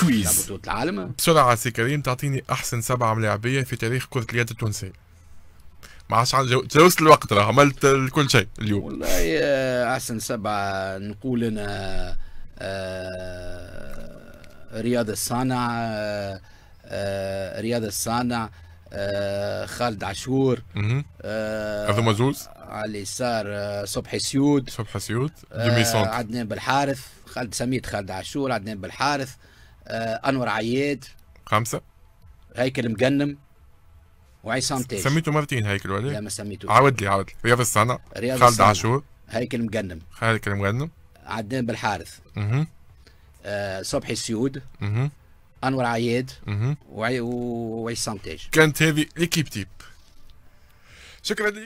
الكويز بطولة العالم بسرعة سي كريم تعطيني أحسن سبعة ملاعبية في تاريخ كرة اليد التونسية ما عادش تجاوزت الوقت راه عملت كل شيء اليوم والله آه، أحسن سبعة نقول أنا آه، رياض الصانع آه، رياض الصانع خالد عاشور هذوما زوز على اليسار صبحي سيود صبحي سيود عدنان بالحارث خالد سميت خالد عاشور عدنان بالحارث آه، انور عياد خمسه هيكل مجنم وعصام تاج سميته مرتين هيكل ولا؟ لا ما سميته عاود لي عاود لي رياض السنه رياض خالد عاشور هيكل مجنم هيكل مجنم عدنان بالحارث اها صبحي السيود اها انور عياد اها وعصام تاج كانت هذه ليكيب تيب شكرا لك